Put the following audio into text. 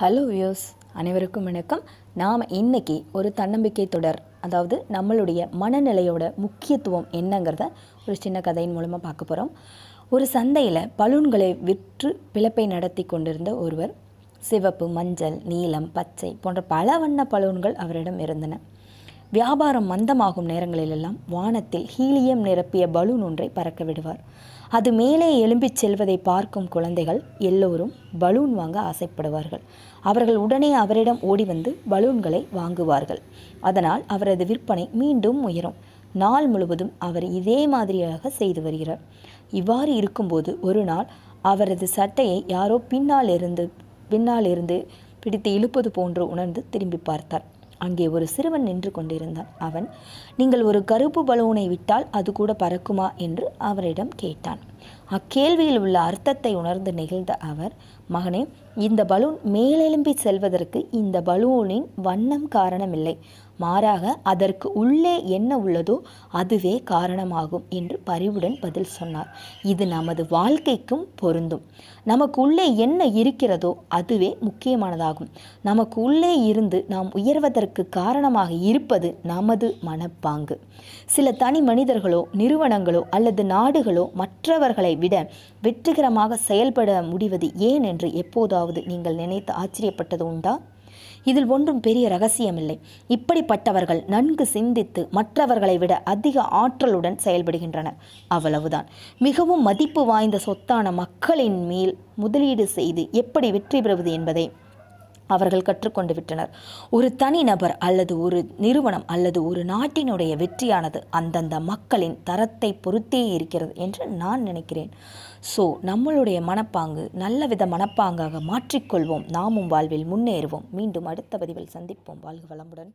hello views அனைவருக்கும் வணக்கம் நாம் இன்றைக்கி ஒரு தன்னம்பிக்கை தொடர் அதாவது நம்மளுடைய மனநிலையோட முக்கியத்துவம் என்னங்கிறத ஒரு சின்ன கதையின் மூலமாக பார்க்க போகிறோம் ஒரு சந்தையில் பலூன்களை விற்று பிழப்பை நடத்தி கொண்டிருந்த ஒருவர் சிவப்பு மஞ்சள் நீலம் பச்சை போன்ற பல வண்ண பலூன்கள் அவரிடம் இருந்தன வியாபாரம் மந்தமாகும் நேரங்களிலெல்லாம் வானத்தில் ஹீலியம் நிரப்பிய பலூன் ஒன்றை பறக்க விடுவார் அது மேலே எழும்பிச் செல்வதை பார்க்கும் குழந்தைகள் எல்லோரும் பலூன் வாங்க ஆசைப்படுவார்கள் அவர்கள் உடனே அவரிடம் ஓடி வந்து பலூன்களை வாங்குவார்கள் அதனால் அவரது விற்பனை மீண்டும் உயரும் நாள் முழுவதும் அவர் இதே மாதிரியாக செய்து வருகிறார் இவ்வாறு இருக்கும்போது ஒரு நாள் அவரது சட்டையை யாரோ பின்னால் இருந்து பின்னால் இருந்து பிடித்து இழுப்பது போன்று உணர்ந்து திரும்பி பார்த்தார் அங்கே ஒரு சிறுவன் நின்று கொண்டிருந்தான் அவன் நீங்கள் ஒரு கருப்பு பலூனை விட்டால் அது கூட பறக்குமா என்று அவரிடம் கேட்டான் அக்கேள்வியில் உள்ள அர்த்தத்தை உணர்ந்து நெகிழ்ந்த அவர் மகனே இந்த பலூன் மேலெலும்பி செல்வதற்கு இந்த பலூனின் வண்ணம் காரணமில்லை மாறாக அதற்கு உள்ளே என்ன உள்ளதோ அதுவே காரணமாகும் என்று பரிவுடன் பதில் சொன்னார் இது நமது வாழ்க்கைக்கும் பொருந்தும் நமக்கு உள்ளே என்ன இருக்கிறதோ அதுவே முக்கியமானதாகும் நமக்கு உள்ளே இருந்து நாம் உயர்வதற்கு காரணமாக இருப்பது நமது மனப்பாங்கு சில தனி மனிதர்களோ நிறுவனங்களோ அல்லது நாடுகளோ மற்றவர் மற்றவர்களை விட வெற்றிகரமாக செயல்பட முடிவது ஏன் என்று எப்போதாவது நீங்கள் நினைத்து ஆச்சரியப்பட்டது உண்டா இதில் ஒன்றும் பெரிய ரகசியமில்லை இப்படிப்பட்டவர்கள் நன்கு சிந்தித்து மற்றவர்களை விட அதிக ஆற்றலுடன் செயல்படுகின்றனர் அவ்வளவுதான் மிகவும் மதிப்பு வாய்ந்த சொத்தான மக்களின் மேல் முதலீடு செய்து எப்படி வெற்றி பெறுவது என்பதை அவர்கள் கற்றுக்கொண்டு விட்டனர் ஒரு தனிநபர் அல்லது ஒரு நிறுவனம் அல்லது ஒரு நாட்டினுடைய வெற்றியானது அந்தந்த மக்களின் தரத்தை பொறுத்தே இருக்கிறது என்று நான் நினைக்கிறேன் ஸோ நம்மளுடைய மனப்பாங்கு நல்ல வித மனப்பாங்காக மாற்றிக்கொள்வோம் நாமும் வாழ்வில் முன்னேறுவோம் மீண்டும் அடுத்த பதிவில் சந்திப்போம் வாழ்க வளமுடன்